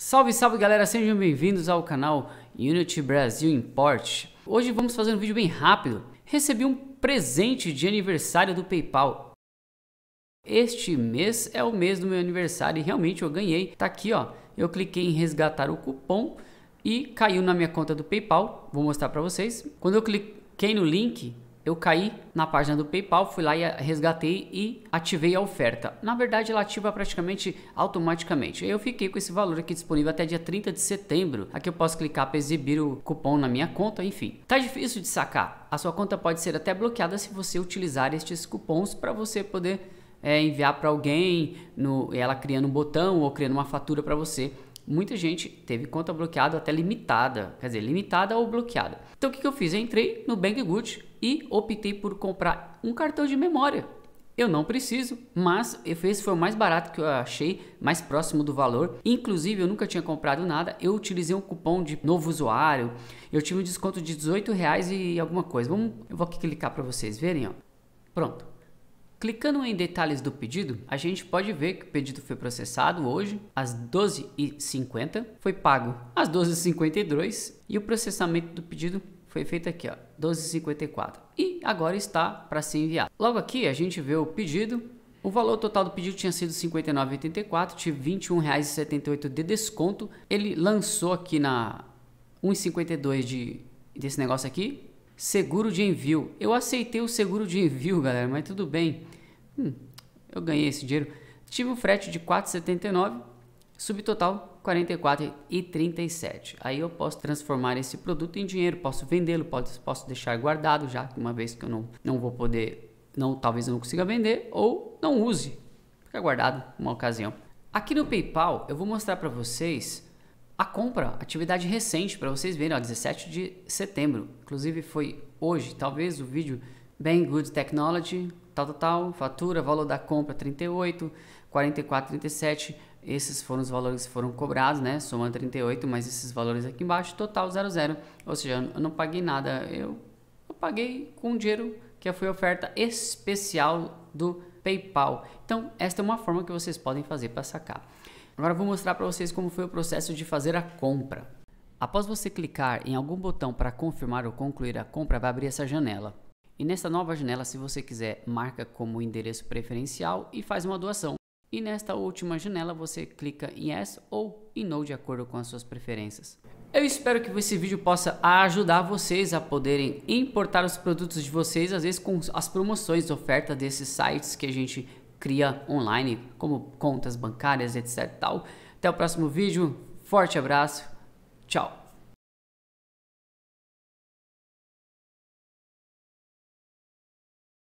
Salve, salve galera, sejam bem-vindos ao canal Unity Brasil Import. Hoje vamos fazer um vídeo bem rápido. Recebi um presente de aniversário do PayPal. Este mês é o mês do meu aniversário e realmente eu ganhei. Tá aqui, ó. Eu cliquei em resgatar o cupom e caiu na minha conta do PayPal. Vou mostrar para vocês. Quando eu cliquei no link, eu caí na página do PayPal, fui lá e resgatei e ativei a oferta. Na verdade, ela ativa praticamente automaticamente. Eu fiquei com esse valor aqui disponível até dia 30 de setembro. Aqui eu posso clicar para exibir o cupom na minha conta, enfim. Tá difícil de sacar? A sua conta pode ser até bloqueada se você utilizar estes cupons para você poder é, enviar para alguém, no, ela criando um botão ou criando uma fatura para você muita gente teve conta bloqueada até limitada, quer dizer, limitada ou bloqueada. Então o que, que eu fiz? Eu entrei no Banggood e optei por comprar um cartão de memória. Eu não preciso, mas esse foi o mais barato que eu achei, mais próximo do valor. Inclusive, eu nunca tinha comprado nada, eu utilizei um cupom de novo usuário, eu tive um desconto de 18 reais e alguma coisa. Vamos, eu vou aqui clicar para vocês verem, ó. Pronto, Clicando em detalhes do pedido, a gente pode ver que o pedido foi processado hoje às 12h50, foi pago às 12h52 e o processamento do pedido foi feito aqui, ó, 12h54. E agora está para ser enviado. Logo aqui a gente vê o pedido, o valor total do pedido tinha sido R$ 59,84, tive R$ 21,78 de desconto. Ele lançou aqui na 1,52 de, desse negócio aqui, Seguro de envio. Eu aceitei o seguro de envio, galera, mas tudo bem. Hum, eu ganhei esse dinheiro. Tive um frete de 4,79, subtotal 44,37. Aí eu posso transformar esse produto em dinheiro, posso vendê-lo, posso, posso deixar guardado já, uma vez que eu não, não vou poder, não, talvez eu não consiga vender, ou não use, fica guardado uma ocasião. Aqui no PayPal eu vou mostrar para vocês a compra, atividade recente para vocês verem, ó, 17 de setembro. Inclusive foi hoje, talvez o vídeo Bem Good Technology, tal, tal, tal, fatura, valor da compra 38, 44, 37. Esses foram os valores que foram cobrados, né? Somando 38, mas esses valores aqui embaixo, total 00. Ou seja, eu não paguei nada, eu, eu paguei com dinheiro que foi oferta especial do PayPal. Então, esta é uma forma que vocês podem fazer para sacar. Agora vou mostrar para vocês como foi o processo de fazer a compra. Após você clicar em algum botão para confirmar ou concluir a compra, vai abrir essa janela. E nessa nova janela, se você quiser, marca como endereço preferencial e faz uma doação. E nesta última janela, você clica em Yes ou em No de acordo com as suas preferências. Eu espero que esse vídeo possa ajudar vocês a poderem importar os produtos de vocês, às vezes com as promoções, oferta desses sites que a gente cria online, como contas bancárias, etc. Tal. Até o próximo vídeo, forte abraço, tchau!